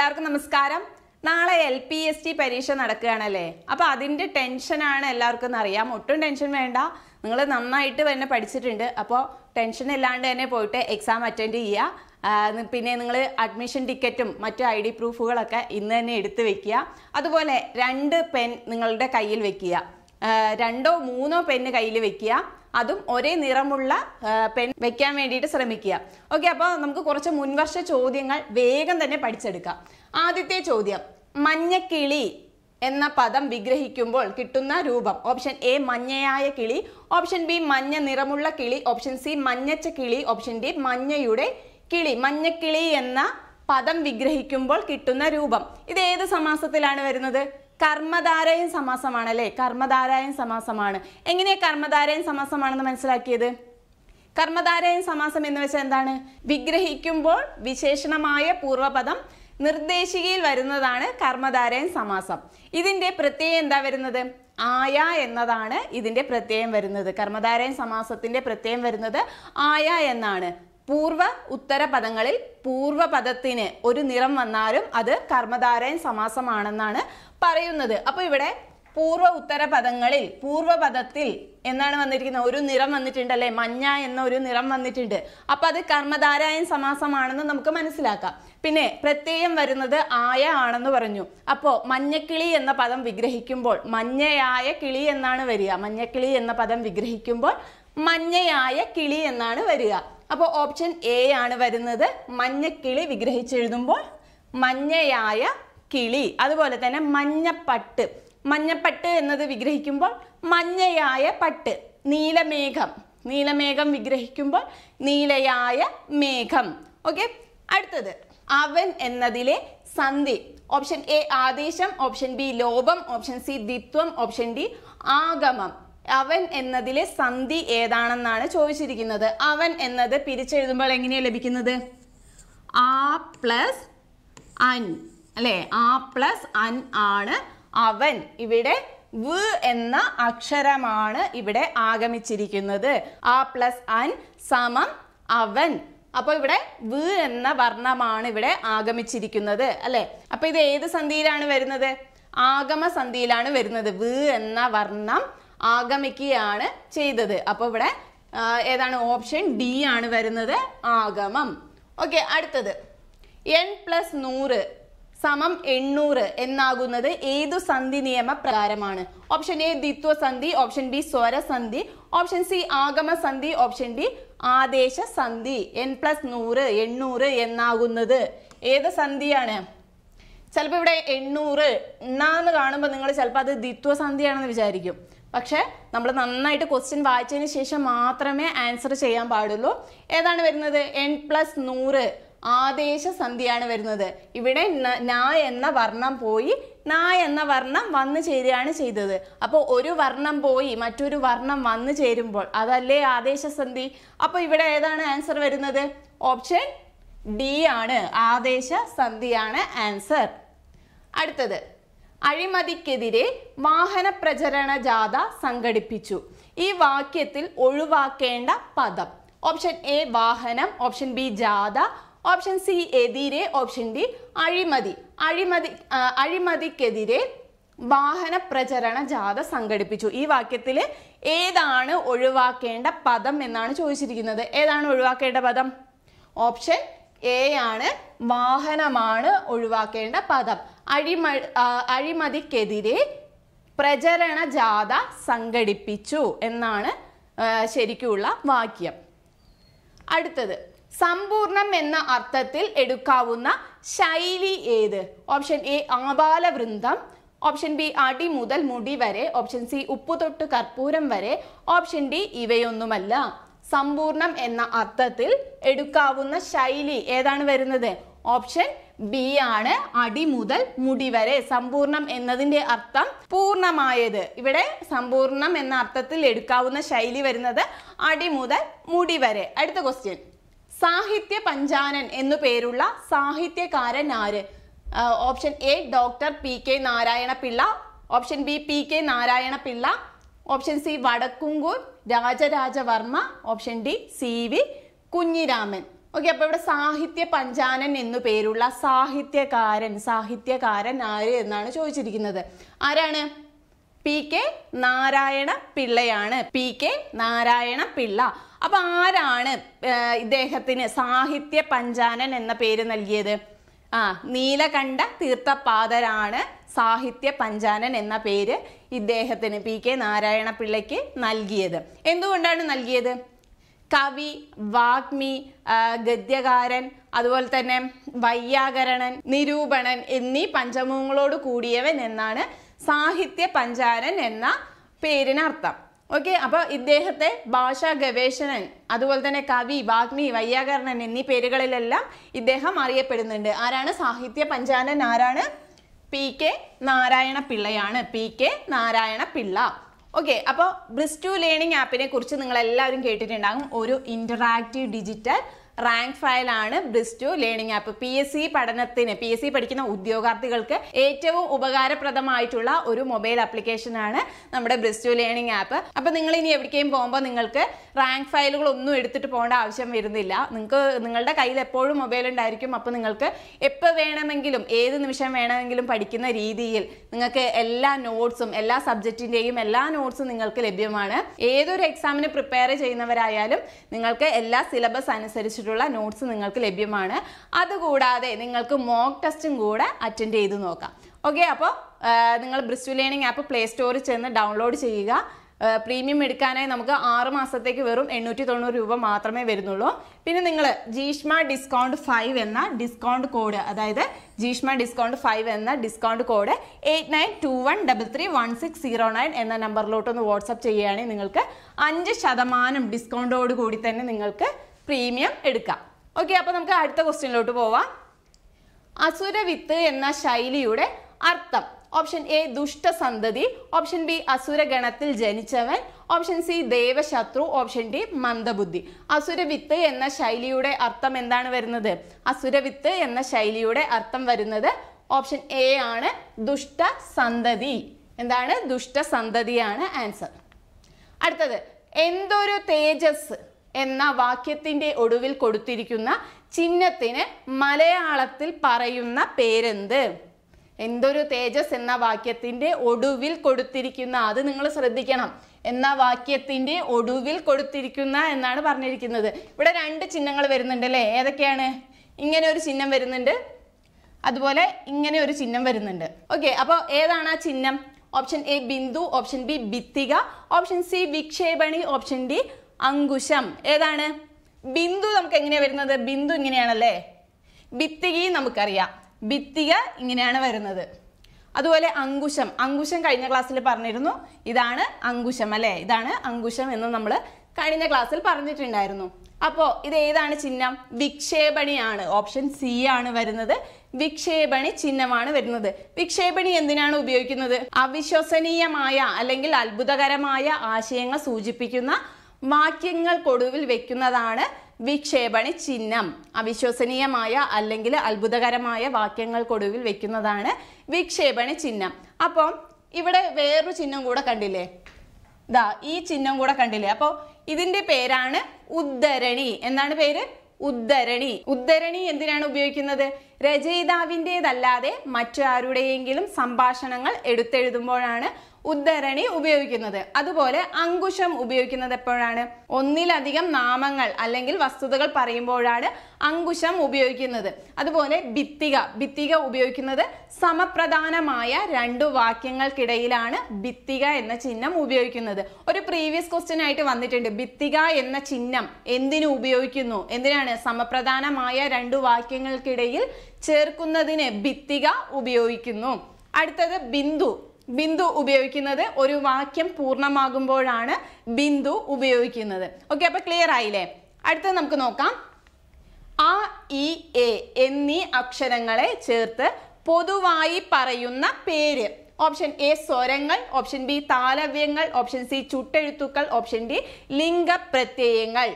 എല്ലാവർക്കും നമസ്കാരം നാളെ എൽ പി എസ് ടി പരീക്ഷ നടക്കുകയാണല്ലേ അപ്പോൾ അതിൻ്റെ ടെൻഷനാണ് എല്ലാവർക്കും അറിയാം ഒട്ടും ടെൻഷൻ വേണ്ട നിങ്ങൾ നന്നായിട്ട് തന്നെ പഠിച്ചിട്ടുണ്ട് അപ്പോൾ ടെൻഷൻ ഇല്ലാണ്ട് തന്നെ പോയിട്ട് എക്സാം അറ്റൻഡ് ചെയ്യുക പിന്നെ നിങ്ങൾ അഡ്മിഷൻ ടിക്കറ്റും മറ്റു ഐ ഡി പ്രൂഫുകളൊക്കെ ഇന്ന് തന്നെ എടുത്ത് വെക്കുക അതുപോലെ രണ്ട് പെൻ നിങ്ങളുടെ കയ്യിൽ വെക്കുക രണ്ടോ മൂന്നോ പെന്ന് കയ്യിൽ വെക്കുക അതും ഒരേ നിറമുള്ള പെൻ വെക്കാൻ വേണ്ടിയിട്ട് ശ്രമിക്കുക ഓക്കെ അപ്പോൾ നമുക്ക് കുറച്ച് മുൻവർഷ ചോദ്യങ്ങൾ വേഗം തന്നെ പഠിച്ചെടുക്കാം ആദ്യത്തെ ചോദ്യം മഞ്ഞക്കിളി എന്ന പദം വിഗ്രഹിക്കുമ്പോൾ കിട്ടുന്ന രൂപം ഓപ്ഷൻ എ മഞ്ഞയായ കിളി ഓപ്ഷൻ ബി മഞ്ഞ നിറമുള്ള കിളി ഓപ്ഷൻ സി മഞ്ഞച്ച കിളി ഓപ്ഷൻ ഡി മഞ്ഞയുടെ കിളി മഞ്ഞക്കിളി എന്ന പദം വിഗ്രഹിക്കുമ്പോൾ കിട്ടുന്ന രൂപം ഇത് ഏത് സമാസത്തിലാണ് വരുന്നത് കർമ്മധാരയും സമാസമാണ് അല്ലേ കർമ്മധാരായും സമാസമാണ് എങ്ങനെയാണ് കർമ്മധാരയും സമാസമാണെന്ന് മനസ്സിലാക്കിയത് കർമ്മധാരയും സമാസം എന്ന് വെച്ചാൽ എന്താണ് വിഗ്രഹിക്കുമ്പോൾ വിശേഷണമായ പൂർവപദം നിർദ്ദേശികയിൽ വരുന്നതാണ് കർമ്മധാരയും സമാസം ഇതിൻ്റെ പ്രത്യയം എന്താ വരുന്നത് ആയ എന്നതാണ് ഇതിൻ്റെ പ്രത്യയം വരുന്നത് കർമ്മധാരയും സമാസത്തിൻ്റെ പ്രത്യയം വരുന്നത് ആയ എന്നാണ് പൂർവ ഉത്തര പദങ്ങളിൽ പദത്തിന് ഒരു നിറം വന്നാലും അത് കർമ്മധാരയൻ സമാസമാണെന്നാണ് പറയുന്നത് അപ്പോൾ ഇവിടെ പൂർവ ഉത്തര പദങ്ങളിൽ പദത്തിൽ എന്നാണ് വന്നിരിക്കുന്നത് ഒരു നിറം വന്നിട്ടുണ്ട് അല്ലേ മഞ്ഞ എന്ന ഒരു നിറം വന്നിട്ടുണ്ട് അപ്പം അത് കർമ്മധാരായൻ സമാസമാണെന്ന് നമുക്ക് മനസ്സിലാക്കാം പിന്നെ പ്രത്യയം വരുന്നത് ആയ ആണെന്ന് പറഞ്ഞു അപ്പോൾ മഞ്ഞക്കിളി എന്ന പദം വിഗ്രഹിക്കുമ്പോൾ മഞ്ഞയായ കിളി എന്നാണ് വരിക മഞ്ഞക്കിളി എന്ന പദം വിഗ്രഹിക്കുമ്പോൾ മഞ്ഞയായ കിളി എന്നാണ് വരിക അപ്പോൾ ഓപ്ഷൻ എ ആണ് വരുന്നത് മഞ്ഞക്കിളി വിഗ്രഹിച്ചെഴുതുമ്പോൾ മഞ്ഞയായ കിളി അതുപോലെ തന്നെ മഞ്ഞപ്പട്ട് മഞ്ഞപ്പട്ട് എന്നത് വിഗ്രഹിക്കുമ്പോൾ മഞ്ഞയായ പട്ട് നീലമേഘം നീലമേഘം വിഗ്രഹിക്കുമ്പോൾ നീലയായ മേഘം ഓക്കെ അടുത്തത് അവൻ എന്നതിലെ സന്ധി ഓപ്ഷൻ എ ആദേശം ഓപ്ഷൻ ബി ലോപം ഓപ്ഷൻ സി ദ്വിത്വം ഓപ്ഷൻ ഡി ആഗമം അവൻ എന്നതിലെ സന്ധി ഏതാണെന്നാണ് ചോദിച്ചിരിക്കുന്നത് അവൻ എന്നത് പിരിച്ചെഴുതുമ്പോൾ എങ്ങനെയാണ് ലഭിക്കുന്നത് ആ പ്ലസ് അൻ അല്ലേ ആ പ്ലസ് അൻ ആണ് അവൻ ഇവിടെ വ് എന്ന അക്ഷരമാണ് ഇവിടെ ആഗമിച്ചിരിക്കുന്നത് ആ പ്ലസ് അൻ സമം അവൻ അപ്പോൾ ഇവിടെ വ് എന്ന വർണ്ണമാണ് ഇവിടെ ആഗമിച്ചിരിക്കുന്നത് അല്ലേ അപ്പോൾ ഇത് ഏത് സന്ധിയിലാണ് വരുന്നത് ആഗമ വരുന്നത് വ് എന്ന വർണ്ണം ആഗമിക്കുകയാണ് ചെയ്തത് അപ്പോൾ ഇവിടെ ഏതാണ് ഓപ്ഷൻ ഡി ആണ് വരുന്നത് ആഗമം ഓക്കെ അടുത്തത് എൻ പ്ലസ് നൂറ് സമം എണ്ണൂറ് എന്നാകുന്നത് ഏതു സന്ധി നിയമ പ്രകാരമാണ് ഓപ്ഷൻ എ ദ്വിത്വസന്ധി ഓപ്ഷൻ ബി സ്വരസന്ധി ഓപ്ഷൻ സി ആഗമസന്ധി ഓപ്ഷൻ ഡി ആദേശ സന്ധി എൻ പ്ലസ് നൂറ് എണ്ണൂറ് എന്നാകുന്നത് ഏത് സന്ധിയാണ് ചിലപ്പോൾ ഇവിടെ എണ്ണൂറ് എണ്ണ എന്ന് കാണുമ്പോൾ നിങ്ങൾ ചിലപ്പോൾ അത് ദ്വിത്വസന്ധിയാണെന്ന് വിചാരിക്കും പക്ഷേ നമ്മൾ നന്നായിട്ട് ക്വസ്റ്റ്യൻ വായിച്ചതിന് ശേഷം മാത്രമേ ആൻസർ ചെയ്യാൻ പാടുള്ളൂ ഏതാണ് വരുന്നത് എൻ പ്ലസ് നൂറ് ആദേശ സന്ധിയാണ് വരുന്നത് ഇവിടെ ന എന്ന വർണ്ണം പോയി ന എന്ന വർണ്ണം വന്നു ചേരുകയാണ് ചെയ്തത് അപ്പോൾ ഒരു വർണ്ണം പോയി മറ്റൊരു വർണ്ണം വന്നു ചേരുമ്പോൾ അതല്ലേ ആദേശ അപ്പോൾ ഇവിടെ ഏതാണ് ആൻസർ വരുന്നത് ഓപ്ഷൻ ഡി ആണ് ആദേശ സന്ധിയാണ് ആൻസർ അടുത്തത് അഴിമതിക്കെതിരെ വാഹന പ്രചരണ ജാഥ സംഘടിപ്പിച്ചു ഈ വാക്യത്തിൽ ഒഴിവാക്കേണ്ട പദം ഓപ്ഷൻ എ വാഹനം ഓപ്ഷൻ ബി ജാഥ ഓപ്ഷൻ സി എതിരെ ഓപ്ഷൻ ഡി അഴിമതി അഴിമതി അഴിമതിക്കെതിരെ വാഹന പ്രചരണ ജാഥ സംഘടിപ്പിച്ചു ഈ വാക്യത്തിൽ ഏതാണ് ഒഴിവാക്കേണ്ട പദം എന്നാണ് ചോദിച്ചിരിക്കുന്നത് ഏതാണ് ഒഴിവാക്കേണ്ട പദം ഓപ്ഷൻ എ ആണ് വാഹനമാണ് ഒഴിവാക്കേണ്ട പദം അഴിമ അഴിമതിക്കെതിരെ പ്രചരണ ജാഥ സംഘടിപ്പിച്ചു എന്നാണ് ശരിക്കുള്ള വാക്യം അടുത്തത് സമ്പൂർണം എന്ന അർത്ഥത്തിൽ എടുക്കാവുന്ന ശൈലി ഏത് ഓപ്ഷൻ എ ആബാലവൃന്ദം ഓപ്ഷൻ ബി അടി മുതൽ മുടി വരെ ഓപ്ഷൻ സി ഉപ്പ് തൊട്ട് കർപ്പൂരം വരെ ഓപ്ഷൻ ഡി ഇവയൊന്നുമല്ല സമ്പൂർണം എന്ന അർത്ഥത്തിൽ എടുക്കാവുന്ന ശൈലി ഏതാണ് വരുന്നത് ഓപ്ഷൻ ബി ആണ് അടി മുതൽ മുടി വരെ സമ്പൂർണം എന്നതിന്റെ അർത്ഥം പൂർണമായത് ഇവിടെ സമ്പൂർണം എന്ന അർത്ഥത്തിൽ എടുക്കാവുന്ന ശൈലി വരുന്നത് അടി മുതൽ മുടി വരെ അടുത്ത ക്വസ്റ്റ്യൻ സാഹിത്യ പഞ്ചാനൻ എന്നു പേരുള്ള സാഹിത്യകാരൻ ആര് option A doctor P K Narayana Pillai option B P K Narayana Pillai option C Vadakkumkur Rajarajavarma option D C V Kunhiraman okay അപ്പോൾ ഇവിടെ സാഹിത്യ പഞ്ചാനൻ എന്നു പേരുള്ള സാഹിത്യകാരൻ സാഹിത്യകാരൻ ആര് എന്നാണ് ചോദിച്ചിരിക്കുന്നത് ആരാണ് പി കെ നാരായണ പിള്ളയാണ് പി കെ നാരായണ പിള്ള അപ്പൊ ആരാണ് ഇദ്ദേഹത്തിന് സാഹിത്യ പഞ്ചാനൻ എന്ന പേര് നൽകിയത് ആ നീലകണ്ഠ തീർത്ഥപാദരാണ് സാഹിത്യ പഞ്ചാനൻ എന്ന പേര് ഇദ്ദേഹത്തിന് പി കെ നാരായണ പിള്ളയ്ക്ക് നൽകിയത് എന്തുകൊണ്ടാണ് നൽകിയത് കവി വാഗ്മി ഗദ്യകാരൻ അതുപോലെ തന്നെ വൈയാകരണൻ നിരൂപണൻ എന്നീ പഞ്ചമുഖങ്ങളോട് കൂടിയവൻ എന്നാണ് സാഹിത്യ പഞ്ചാരൻ എന്ന പേരിനർത്ഥം ഓക്കെ അപ്പോൾ ഇദ്ദേഹത്തെ ഭാഷാ ഗവേഷണൻ അതുപോലെ തന്നെ കവി വാഗ്മി വൈയാകരണൻ എന്നീ പേരുകളിലെല്ലാം ഇദ്ദേഹം അറിയപ്പെടുന്നുണ്ട് ആരാണ് സാഹിത്യ പഞ്ചാരൻ ആരാണ് പി കെ നാരായണ പിള്ളയാണ് P K Narayana Pillai okay Bristu ബ്രിസ്റ്റു ലേണിംഗ് ആപ്പിനെ കുറിച്ച് നിങ്ങൾ എല്ലാവരും കേട്ടിട്ടുണ്ടാകും ഒരു ഇൻ്ററാക്റ്റീവ് ഡിജിറ്റൽ റാങ്ക് ഫയലാണ് Bristu learning app P S C പഠനത്തിന് പി എസ് സി പഠിക്കുന്ന ഉദ്യോഗാർത്ഥികൾക്ക് ഏറ്റവും ഉപകാരപ്രദമായിട്ടുള്ള ഒരു മൊബൈൽ ആപ്ലിക്കേഷൻ ആണ് നമ്മുടെ ബ്രിസ്റ്റു ലേണിംഗ് ആപ്പ് അപ്പോൾ നിങ്ങൾ ഇനി എവിടേക്കും പോകുമ്പോൾ നിങ്ങൾക്ക് റാങ്ക് ഫയലുകൾ ഒന്നും എടുത്തിട്ട് പോകേണ്ട ആവശ്യം വരുന്നില്ല നിങ്ങൾക്ക് നിങ്ങളുടെ കയ്യിൽ എപ്പോഴും മൊബൈൽ ഉണ്ടായിരിക്കും അപ്പോൾ നിങ്ങൾക്ക് എപ്പോൾ വേണമെങ്കിലും ഏത് നിമിഷം വേണമെങ്കിലും പഠിക്കുന്ന രീതിയിൽ നിങ്ങൾക്ക് എല്ലാ നോട്ട്സും എല്ലാ സബ്ജക്റ്റിൻ്റെയും എല്ലാ നോട്ട്സും നിങ്ങൾക്ക് ലഭ്യമാണ് ഏതൊരു എക്സാമിന് പ്രിപ്പയർ ചെയ്യുന്നവരായാലും നിങ്ങൾക്ക് എല്ലാ സിലബസ് അനുസരിച്ചിട്ടുള്ള വെച്ചിട്ടുള്ള നോട്ട്സ് നിങ്ങൾക്ക് ലഭ്യമാണ് അതുകൂടാതെ നിങ്ങൾക്ക് മോക്ക് ടെസ്റ്റും കൂടെ അറ്റൻഡ് ചെയ്ത് നോക്കാം ഓക്കെ അപ്പോൾ നിങ്ങൾ ബ്രിസ്റ്റു ലേണിംഗ് ആപ്പ് പ്ലേ സ്റ്റോറിൽ ചെന്ന് ഡൗൺലോഡ് ചെയ്യുക പ്രീമിയം എടുക്കാനായി നമുക്ക് ആറ് മാസത്തേക്ക് വെറും എണ്ണൂറ്റി തൊണ്ണൂറ് രൂപ മാത്രമേ വരുന്നുള്ളൂ പിന്നെ നിങ്ങൾ ജീഷ്മ ഡിസ്കൗണ്ട് ഫൈവ് എന്ന ഡിസ്കൗണ്ട് കോഡ് അതായത് ജീഷ്മ ഡിസ്കൗണ്ട് ഫൈവ് എന്ന discount code eight nine two one double three one six zero nine എന്ന നമ്പറിലോട്ടൊന്ന് വാട്സപ്പ് ചെയ്യുകയാണെങ്കിൽ നിങ്ങൾക്ക് അഞ്ച് ശതമാനം ഡിസ്കൗണ്ടോട് കൂടി തന്നെ നിങ്ങൾക്ക് പ്രീമിയം എടുക്കാം ഓക്കെ അപ്പോൾ നമുക്ക് അടുത്ത ക്വസ്റ്റ്യനിലോട്ട് പോവാം അസുരവിത്ത് എന്ന ശൈലിയുടെ അർത്ഥം ഓപ്ഷൻ എ ദുഷ്ടസന്തതി ഓപ്ഷൻ ബി അസുരഗണത്തിൽ ജനിച്ചവൻ ഓപ്ഷൻ സി ദേവശത്രു ഓപ്ഷൻ ഡി മന്ദബുദ്ധി അസുരവിത്ത് എന്ന ശൈലിയുടെ അർത്ഥം എന്താണ് വരുന്നത് അസുരവിത്ത് എന്ന ശൈലിയുടെ അർത്ഥം വരുന്നത് ഓപ്ഷൻ എ ആണ് ദുഷ്ടസന്തതി എന്താണ് ദുഷ്ടസന്തതിയാണ് ആൻസർ അടുത്തത് എന്തൊരു തേജസ് എന്ന വാക്യത്തിൻ്റെ ഒടുവിൽ കൊടുത്തിരിക്കുന്ന ചിഹ്നത്തിന് മലയാളത്തിൽ പറയുന്ന പേരെന്ത് എന്തൊരു തേജസ് എന്ന വാക്യത്തിൻ്റെ ഒടുവിൽ കൊടുത്തിരിക്കുന്ന അത് നിങ്ങൾ ശ്രദ്ധിക്കണം എന്ന വാക്യത്തിൻ്റെ ഒടുവിൽ കൊടുത്തിരിക്കുന്ന എന്നാണ് പറഞ്ഞിരിക്കുന്നത് ഇവിടെ രണ്ട് ചിഹ്നങ്ങൾ വരുന്നുണ്ട് അല്ലേ ഏതൊക്കെയാണ് ഇങ്ങനെ ഒരു ചിഹ്നം വരുന്നുണ്ട് അതുപോലെ ഇങ്ങനെ ഒരു ചിഹ്നം വരുന്നുണ്ട് ഓക്കെ അപ്പോൾ ഏതാണ് ആ ചിഹ്നം ഓപ്ഷൻ എ ബിന്ദു ഓപ്ഷൻ ബി ഭിത്തിക ഓപ്ഷൻ സി വിക്ഷേപണി ഓപ്ഷൻ ഡി അങ്കുശം ഏതാണ് ബിന്ദു നമുക്ക് എങ്ങനെയാണ് വരുന്നത് ബിന്ദു ഇങ്ങനെയാണല്ലേ ഭിത്തികയും നമുക്കറിയാം ഭിത്തിക ഇങ്ങനെയാണ് വരുന്നത് അതുപോലെ അങ്കുശം അങ്കുശം കഴിഞ്ഞ ക്ലാസ്സിൽ പറഞ്ഞിരുന്നു ഇതാണ് അങ്കുശം അല്ലേ ഇതാണ് അങ്കുശം എന്ന് നമ്മൾ കഴിഞ്ഞ ക്ലാസ്സിൽ പറഞ്ഞിട്ടുണ്ടായിരുന്നു അപ്പോൾ ഇത് ഏതാണ് ചിഹ്നം വിക്ഷേപണിയാണ് ഓപ്ഷൻ സി ആണ് വരുന്നത് വിക്ഷേപണി ചിഹ്നമാണ് വരുന്നത് വിക്ഷേപണി എന്തിനാണ് ഉപയോഗിക്കുന്നത് അവിശ്വസനീയമായ അല്ലെങ്കിൽ അത്ഭുതകരമായ ആശയങ്ങൾ സൂചിപ്പിക്കുന്ന വാക്യങ്ങൾക്കൊടുവിൽ വെക്കുന്നതാണ് വിക്ഷേപണി ചിഹ്നം അവിശ്വസനീയമായ അല്ലെങ്കിൽ അത്ഭുതകരമായ വാക്യങ്ങൾക്കൊടുവിൽ വെക്കുന്നതാണ് വിക്ഷേപണി ചിഹ്നം അപ്പം ഇവിടെ വേറൊരു ചിഹ്നം കൂടെ കണ്ടില്ലേ ദാ ഈ ചിഹ്നം കൂടെ കണ്ടില്ലേ അപ്പോൾ ഇതിന്റെ പേരാണ് ഉദ്ധരണി എന്താണ് പേര് ഉദ്ധരണി ഉദ്ധരണി എന്തിനാണ് ഉപയോഗിക്കുന്നത് രചയിതാവിൻ്റെതല്ലാതെ മറ്റാരുടെയെങ്കിലും സംഭാഷണങ്ങൾ എടുത്തെഴുതുമ്പോഴാണ് ഉദ്ധരണി ഉപയോഗിക്കുന്നത് അതുപോലെ അങ്കുശം ഉപയോഗിക്കുന്നത് എപ്പോഴാണ് ഒന്നിലധികം നാമങ്ങൾ അല്ലെങ്കിൽ വസ്തുതകൾ പറയുമ്പോഴാണ് അങ്കുശം ഉപയോഗിക്കുന്നത് അതുപോലെ ഭിത്തിക ഭിത്തിക ഉപയോഗിക്കുന്നത് സമപ്രധാനമായ രണ്ടു വാക്യങ്ങൾക്കിടയിലാണ് ഭിത്തിക എന്ന ചിഹ്നം ഉപയോഗിക്കുന്നത് ഒരു പ്രീവിയസ് ക്വസ്റ്റ്യൻ ആയിട്ട് വന്നിട്ടുണ്ട് ഭിത്തിക എന്ന ചിഹ്നം എന്തിനു ഉപയോഗിക്കുന്നു എന്തിനാണ് സമപ്രധാനമായ രണ്ടു വാക്യങ്ങൾക്കിടയിൽ ചേർക്കുന്നതിന് ഭിത്തിക ഉപയോഗിക്കുന്നു അടുത്തത് ബിന്ദു ബിന്ദു ഉപയോഗിക്കുന്നത് ഒരു വാക്യം പൂർണ്ണമാകുമ്പോഴാണ് ബിന്ദു ഉപയോഗിക്കുന്നത് ഓക്കെ അപ്പോൾ ക്ലിയർ ആയില്ലേ അടുത്തത് നമുക്ക് നോക്കാം ആ ഇ എ എന്നീ അക്ഷരങ്ങളെ ചേർത്ത് പൊതുവായി പറയുന്ന പേര് ഓപ്ഷൻ എ സ്വരങ്ങൾ ഓപ്ഷൻ ബി താലവ്യങ്ങൾ ഓപ്ഷൻ സി ചുട്ടെഴുത്തുക്കൾ ഓപ്ഷൻ ഡി ലിംഗപ്രത്യയങ്ങൾ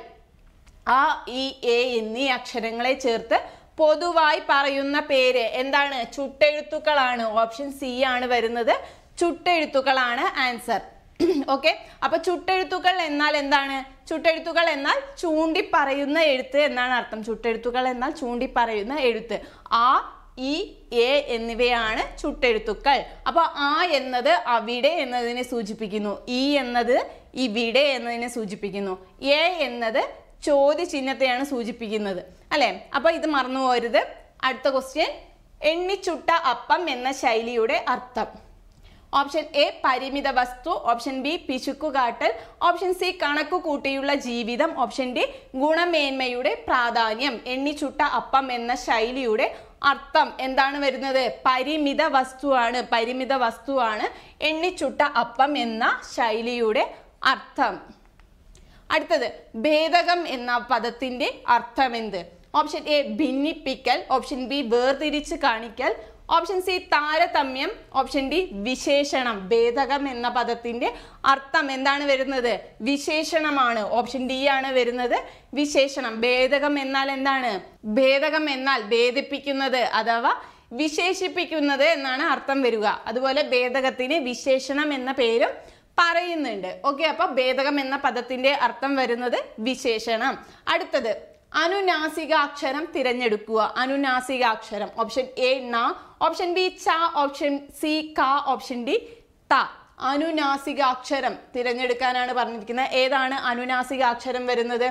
ആ ഇ എ എന്നീ അക്ഷരങ്ങളെ ചേർത്ത് പൊതുവായി പറയുന്ന പേര് എന്താണ് ചുട്ടെഴുത്തുക്കളാണ് ഓപ്ഷൻ സി ആണ് വരുന്നത് ചുട്ടെഴുത്തുകളാണ് ആൻസർ ഓക്കെ അപ്പൊ ചുട്ടെഴുത്തുകൾ എന്നാൽ എന്താണ് ചുട്ടെഴുത്തുകൾ എന്നാൽ ചൂണ്ടി പറയുന്ന എഴുത്ത് എന്നാണ് അർത്ഥം ചുട്ടെഴുത്തുകൾ എന്നാൽ ചൂണ്ടി പറയുന്ന എഴുത്ത് ആ ഇ എ എന്നിവയാണ് ചുട്ടെഴുത്തുക്കൾ അപ്പോൾ ആ എന്നത് അവിടെ എന്നതിനെ സൂചിപ്പിക്കുന്നു ഇ എന്നത് ഇവിടെ എന്നതിനെ സൂചിപ്പിക്കുന്നു എ എന്നത് ചോദ്യചിഹ്നത്തെയാണ് സൂചിപ്പിക്കുന്നത് അല്ലേ അപ്പോൾ ഇത് മറന്നു പോരുത് അടുത്ത ക്വസ്റ്റ്യൻ എണ്ണിച്ചുട്ട അപ്പം എന്ന ശൈലിയുടെ അർത്ഥം ഓപ്ഷൻ എ പരിമിത വസ്തു ഓപ്ഷൻ ബി പിശുക്കുകാട്ടൽ ഓപ്ഷൻ സി കണക്കു കൂട്ടിയുള്ള ജീവിതം ഓപ്ഷൻ ഡി ഗുണമേന്മയുടെ പ്രാധാന്യം എണ്ണിച്ചുട്ട അപ്പം എന്ന ശൈലിയുടെ അർത്ഥം എന്താണ് വരുന്നത് പരിമിത വസ്തുവാണ് പരിമിത വസ്തുവാണ് എണ്ണിച്ചുട്ട അപ്പം എന്ന ശൈലിയുടെ അർത്ഥം അടുത്തത് ഭേദകം എന്ന പദത്തിന്റെ അർത്ഥം എന്ത് ഓപ്ഷൻ എ ഭിന്നിപ്പിക്കൽ ഓപ്ഷൻ ബി വേർതിരിച്ച് കാണിക്കൽ ഓപ്ഷൻ സി താരതമ്യം ഓപ്ഷൻ ഡി വിശേഷണം ഭേദകം എന്ന പദത്തിന്റെ അർത്ഥം എന്താണ് വരുന്നത് വിശേഷണമാണ് ഓപ്ഷൻ ഡി ആണ് വരുന്നത് വിശേഷണം ഭേദകം എന്നാൽ എന്താണ് ഭേദകം എന്നാൽ ഭേദിപ്പിക്കുന്നത് അഥവാ വിശേഷിപ്പിക്കുന്നത് എന്നാണ് അർത്ഥം വരിക അതുപോലെ ഭേദകത്തിന് വിശേഷണം എന്ന പേരും പറയുന്നുണ്ട് ഓക്കെ അപ്പൊ ഭേദകം എന്ന പദത്തിന്റെ അർത്ഥം വരുന്നത് വിശേഷണം അടുത്തത് അനുനാസികാക്ഷരം തിരഞ്ഞെടുക്കുക അനുനാസികാക്ഷരം ഓപ്ഷൻ എ ന ഓപ്ഷൻ ബി ച ഓപ്ഷൻ സി ക ഓപ്ഷൻ ഡി ത അനുനാസിക അക്ഷരം തിരഞ്ഞെടുക്കാനാണ് പറഞ്ഞിരിക്കുന്നത് ഏതാണ് അനുനാസിക അക്ഷരം വരുന്നത്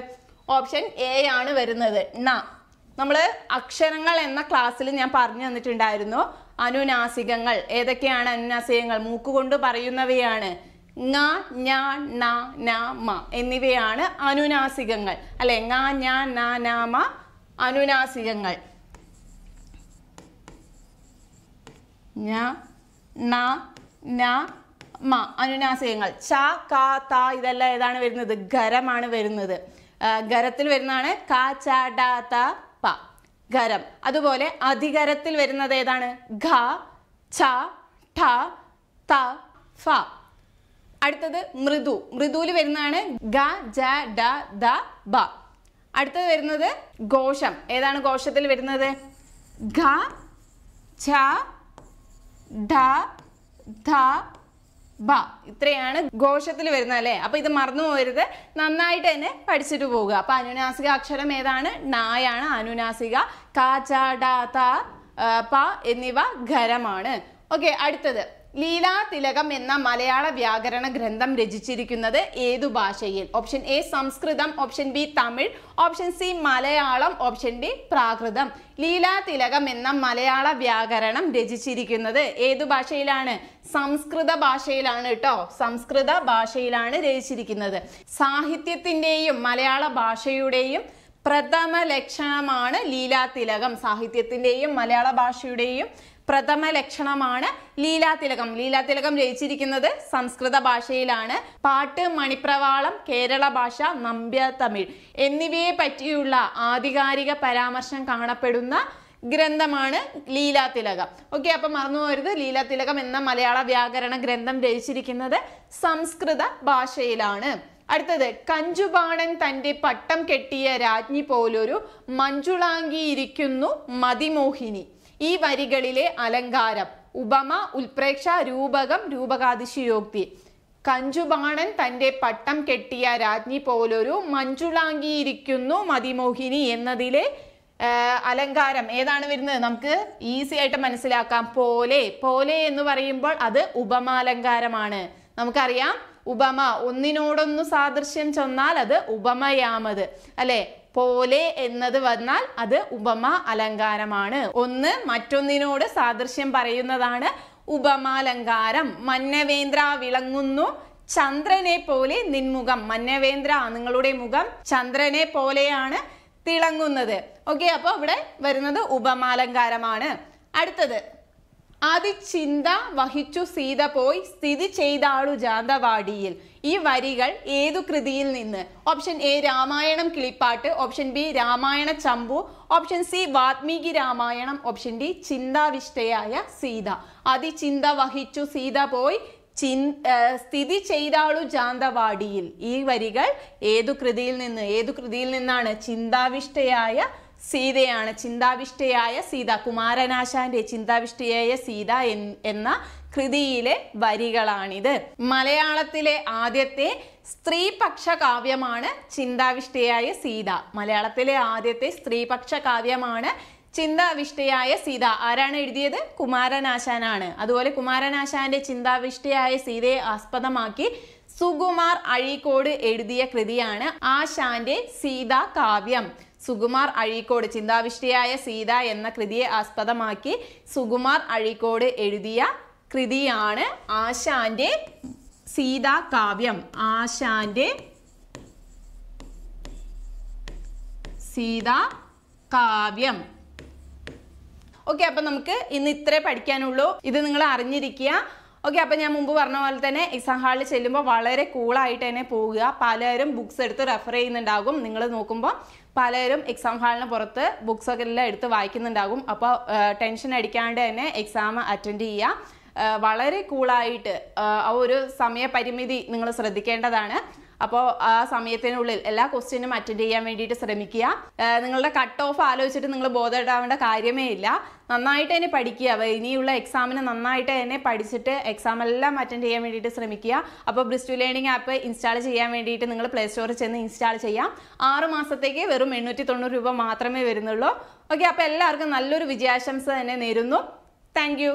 ഓപ്ഷൻ എ ആണ് വരുന്നത് ന നമ്മൾ അക്ഷരങ്ങൾ എന്ന ക്ലാസ്സിൽ ഞാൻ പറഞ്ഞു തന്നിട്ടുണ്ടായിരുന്നു അനുനാസികങ്ങൾ ഏതൊക്കെയാണ് അനുനാസികങ്ങൾ മൂക്കുകൊണ്ട് പറയുന്നവയാണ് ങ ഞ ന ന മ എന്നിവയാണ് അനുനാസികങ്ങൾ അല്ലെ ങ ഞ ന ന മ അനുനാസികങ്ങൾ ഞ ന ന മ അനുനാസയങ്ങൾ ച ക ത ഇതെല്ലാം ഏതാണ് വരുന്നത് ഖരമാണ് വരുന്നത് ഖരത്തിൽ വരുന്നതാണ് ക ച ഡ ത പ ഖരം അതുപോലെ അധികരത്തിൽ വരുന്നത് ഏതാണ് ഘ ഛ ഠ ത ഫ അടുത്തത് മൃദു മൃദുവിൽ വരുന്നതാണ് ഗ ജ ഡ ദ ബ അടുത്തത് വരുന്നത് ഘോഷം ഏതാണ് ഘോഷത്തിൽ വരുന്നത് ഘ ഛ ധ ധ ബ ഇത്രയാണ് ഘോഷത്തിൽ വരുന്നത് അല്ലേ അപ്പോൾ ഇത് മറന്നു പോകരുത് നന്നായിട്ട് തന്നെ പഠിച്ചിട്ട് പോവുക അപ്പോൾ അനുനാസിക അക്ഷരം ഏതാണ് നായാണ് അനുനാസിക കാ ച ഡ ത പ എന്നിവ ഖരമാണ് ഓക്കെ അടുത്തത് ലീലാതിലകം എന്ന മലയാള വ്യാകരണ ഗ്രന്ഥം രചിച്ചിരിക്കുന്നത് ഏതു ഭാഷയിൽ option A Sanskrit option B Tamil option C Malayalam option D Prakrit Leelathilakam എന്ന മലയാള വ്യാകരണം രചിച്ചിരിക്കുന്നത് ഏതു ഭാഷയിലാണ് സംസ്കൃത ഭാഷയിലാണ് കേട്ടോ സംസ്കൃത ഭാഷയിലാണ് രചിച്ചിരിക്കുന്നത് സാഹിത്യത്തിൻ്റെയും മലയാള ഭാഷയുടെയും പ്രഥമ ലക്ഷണമാണ് ലീലാതിലകം സാഹിത്യത്തിൻ്റെയും മലയാള ഭാഷയുടെയും പ്രഥമ ലക്ഷണമാണ് ലീലാതിലകം ലീലാതിലകം രചിച്ചിരിക്കുന്നത് സംസ്കൃത ഭാഷയിലാണ് പാട്ട് മണിപ്രവാളം കേരള ഭാഷ നമ്പ്യ തമിഴ് എന്നിവയെ പറ്റിയുള്ള ആധികാരിക പരാമർശം കാണപ്പെടുന്ന ഗ്രന്ഥമാണ് ലീലാതിലകം ഓക്കെ അപ്പം മറന്നു പോരുത് ലീലാതിലകം എന്ന മലയാള വ്യാകരണ ഗ്രന്ഥം രചിച്ചിരിക്കുന്നത് സംസ്കൃത ഭാഷയിലാണ് അടുത്തത് കഞ്ചുബാണൻ തൻ്റെ പട്ടം കെട്ടിയ രാജ്ഞി പോലൊരു മഞ്ജുളാങ്കിയിരിക്കുന്നു ഇരിക്കുന്നു മതിമോഹിനി ഈ വരികളിലെ അലങ്കാരം ഉപമ ഉൽപ്രേക്ഷ രൂപകം രൂപകാതിശയോക്തി കഞ്ചുബാണൻ തൻ്റെ പട്ടം കെട്ടിയ രാജ്ഞി പോലൊരു മഞ്ചുളാങ്കിയിരിക്കുന്നു മതിമോഹിനി എന്നതിലെ അലങ്കാരം ഏതാണ് വരുന്നത് നമുക്ക് ഈസി ആയിട്ട് മനസ്സിലാക്കാം പോലെ പോലെ എന്ന് പറയുമ്പോൾ അത് ഉപമാലങ്കാരമാണ് നമുക്കറിയാം ഉപമ ഒന്നിനോടൊന്ന് സാദൃശ്യം ചെന്നാൽ അത് ഉപമയാമത് അല്ലേ പോലെ എന്നത് വന്നാൽ അത് ഉപമ അലങ്കാരമാണ് ഒന്ന് മറ്റൊന്നിനോട് സാദൃശ്യം പറയുന്നതാണ് ഉപമാലങ്കാരം മന്നവേന്ദ്ര വിളങ്ങുന്നു ചന്ദ്രനെ പോലെ നിൻമുഖം മന്നവേന്ദ്ര നിങ്ങളുടെ മുഖം ചന്ദ്രനെ പോലെയാണ് തിളങ്ങുന്നത് ഓക്കെ അപ്പോൾ ഇവിടെ വരുന്നത് ഉപമാലങ്കാരമാണ് അടുത്തത് അതിചിന്ത വഹിച്ചു സീത പോയി സ്ഥിതി ചെയ്താളു ജാന്തവാടിയിൽ ഈ വരികൾ ഏതു കൃതിയിൽ നിന്ന് option A Ramayanam Kilippattu option B Ramayana Champu option C Valmiki Ramayanam option D Chinthavishtayaya Seetha അതിചിന്ത വഹിച്ചു സീത പോയി ചി സ്ഥിതി ചെയ്താളു ജാന്തവാടിയിൽ ഈ വരികൾ ഏതു കൃതിയിൽ നിന്ന് ഏതു കൃതിയിൽ നിന്നാണ് ചിന്താവിഷ്ടയായ സീതയാണ് ചിന്താവിഷ്ടയായ സീത കുമാരനാശാന്റെ ചിന്താവിഷ്ടയായ സീത എന്ന കൃതിയിലെ വരികളാണിത് മലയാളത്തിലെ ആദ്യത്തെ സ്ത്രീപക്ഷ കാവ്യമാണ് ചിന്താവിഷ്ടയായ സീത മലയാളത്തിലെ ആദ്യത്തെ സ്ത്രീപക്ഷ കാവ്യമാണ് ചിന്താവിഷ്ടയായ സീത ആരാണ് എഴുതിയത് കുമാരനാശാനാണ് അതുപോലെ കുമാരനാശാന്റെ ചിന്താവിഷ്ടയായ സീതയെ ആസ്പദമാക്കി സുകുമാർ അഴീക്കോട് എഴുതിയ കൃതിയാണ് ആശാന്റെ സീതാ കാവ്യം സുകുമാർ അഴീക്കോട് ചിന്താവിഷ്ടയായ സീത എന്ന കൃതിയെ ആസ്പദമാക്കി സുകുമാർ അഴീക്കോട് എഴുതിയ കൃതിയാണ് ആശാന്റെ സീതാ കാവ്യം ആശാന്റെ സീതാ കാവ്യം ഓക്കെ അപ്പൊ നമുക്ക് ഇന്ന് ഇത്രേ പഠിക്കാനുള്ളൂ ഇത് നിങ്ങൾ അറിഞ്ഞിരിക്കുക ഓക്കെ അപ്പം ഞാൻ മുമ്പ് പറഞ്ഞ പോലെ തന്നെ എക്സാം ഹാളിൽ ചെല്ലുമ്പോൾ വളരെ കൂളായിട്ട് തന്നെ പോവുക പലരും ബുക്സ് എടുത്ത് റെഫർ ചെയ്യുന്നുണ്ടാകും നിങ്ങൾ നോക്കുമ്പോൾ പലരും എക്സാം ഹാളിന് പുറത്ത് ബുക്സൊക്കെ എല്ലാം എടുത്ത് വായിക്കുന്നുണ്ടാകും അപ്പോൾ ടെൻഷൻ അടിക്കാണ്ട് തന്നെ എക്സാം അറ്റൻഡ് ചെയ്യുക വളരെ കൂളായിട്ട് ആ ഒരു സമയപരിമിതി നിങ്ങൾ ശ്രദ്ധിക്കേണ്ടതാണ് അപ്പോൾ ആ സമയത്തിനുള്ളിൽ എല്ലാ ക്വസ്റ്റ്യനും അറ്റൻഡ് ചെയ്യാൻ വേണ്ടിയിട്ട് ശ്രമിക്കുക നിങ്ങളുടെ കട്ട് ഓഫ് ആലോചിച്ചിട്ട് നിങ്ങൾ ബോധമിടാവേണ്ട കാര്യമേ ഇല്ല നന്നായിട്ട് തന്നെ പഠിക്കുക ഇനിയുള്ള എക്സാമിന് നന്നായിട്ട് തന്നെ പഠിച്ചിട്ട് എക്സാം എല്ലാം അറ്റൻഡ് ചെയ്യാൻ വേണ്ടിയിട്ട് ശ്രമിക്കുക അപ്പോൾ ബ്രിസ്റ്റു ലേണിംഗ് ആപ്പ് ഇൻസ്റ്റാൾ ചെയ്യാൻ വേണ്ടിയിട്ട് നിങ്ങൾ പ്ലേ സ്റ്റോറിൽ ചെന്ന് ഇൻസ്റ്റാൾ ചെയ്യാം ആറ് മാസത്തേക്ക് വെറും എണ്ണൂറ്റി തൊണ്ണൂറ് രൂപ മാത്രമേ വരുന്നുള്ളൂ ഓക്കെ അപ്പോൾ എല്ലാവർക്കും നല്ലൊരു വിജയാശംസ തന്നെ നേരുന്നു താങ്ക്